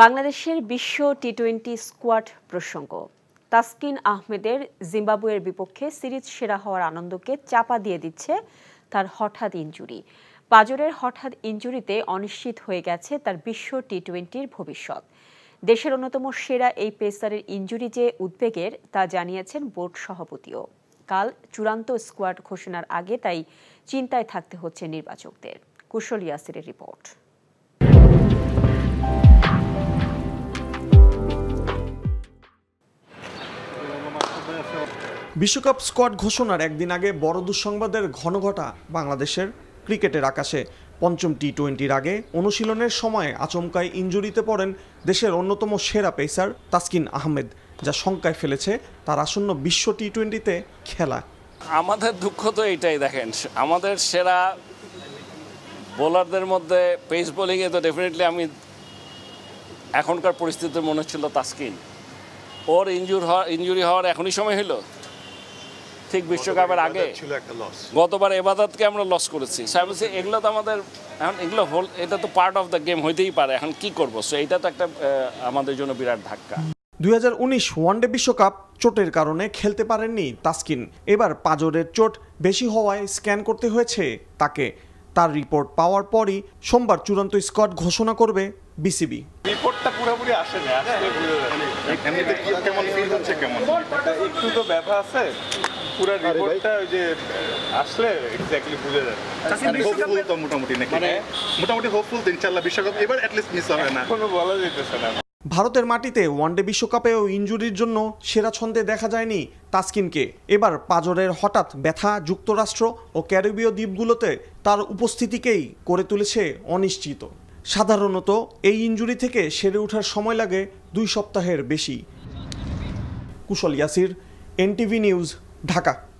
বাংলাদেশের বিশ্ব T twenty squad প্রসঙ্গ তাসকিন আহমেদের জিম্বাবুয়ের বিপক্ষে সিরিজ সেরা হওয়ার আনন্দকে চাপা দিয়ে দিচ্ছে তার হঠাৎ ইঞ্জুরি পাজরের হঠাৎ ইঞ্জুরিতে অনিশ্চিত হয়ে গেছে তার বিশ্ব টি টোয়েন্টির ভবিষ্যৎ দেশের অন্যতম সেরা এই পেসারের ইঞ্জুরি যে উদ্বেগের তা জানিয়েছেন বোর্ড সভাপতিও কাল চূড়ান্ত স্কোয়াড ঘোষণার আগে তাই চিন্তায় থাকতে হচ্ছে নির্বাচকদের কুশল ইয়াসিরের রিপোর্ট বিশ্বকাপ স্কোয়াড ঘোষণার একদিন আগে বড় দুঃসংবাদের ঘন ঘটা বাংলাদেশের ক্রিকেটের আকাশে পঞ্চম টি টোয়েন্টির আগে অনুশীলনের সময় আচমকায় ইঞ্জুরিতে পড়েন দেশের অন্যতম সেরা পেসার তাসকিন আহমেদ যা শঙ্কায় ফেলেছে তার আসন্ন বিশ্ব টি টোয়েন্টিতে খেলা আমাদের দুঃখ তো এটাই দেখেন আমাদের সেরা বোলারদের মধ্যে পেস বোলিংয়ে তো ডেফিনেটলি আমি এখনকার পরিস্থিতিতে মনে হচ্ছিল তাসকিন ওর ইঞ্জুর হওয়ার ইঞ্জুরি হওয়ার এখনই সময় হলো ঠিক বিশ্বকাপের আগে গতবার এবাদতকে আমরা লস করেছি সাহেব বলছি এগুলো তো আমাদের এখন এগুলো হোল এটা তো পার্ট অফ দ্য গেম হইতেই পারে এখন কি করবো সো এটা তো একটা আমাদের জন্য বিরাট ধাক্কা দুই ওয়ানডে বিশ্বকাপ চোটের কারণে খেলতে পারেননি তাসকিন এবার পাজরের চোট বেশি হওয়ায় স্ক্যান করতে হয়েছে তাকে তার রিপোর্ট পাওয়ার পরই সোমবার চূড়ান্ত স্কট ঘোষণা করবে বিসিবি রিপোর্টটা পুরোপুরি আসে কেমন ফিল হচ্ছে কেমন একটু তো ব্যথা আছে পুরো রিপোর্টটা যে আসলে এক্স্যাক্টলি বুঝে হোপফুল তো মোটামুটি নাকি মানে মোটামুটি হোপফুল ইনশাআল্লাহ বিশ্বকাপ এবার মিস হবে না কোনো বলা যেতেছে না ভারতের মাটিতে ওয়ানডে বিশ্বকাপেও ইঞ্জুরির জন্য সেরা ছন্দে দেখা যায়নি তাসকিনকে এবার পাজরের হঠাৎ ব্যথা যুক্তরাষ্ট্র ও ক্যারিবীয় দ্বীপগুলোতে তার উপস্থিতিকেই করে তুলেছে অনিশ্চিত সাধারণত এই ইঞ্জুরি থেকে সেরে ওঠার সময় লাগে দুই সপ্তাহের বেশি কুশল ইয়াসির এনটিভি নিউজ ढाका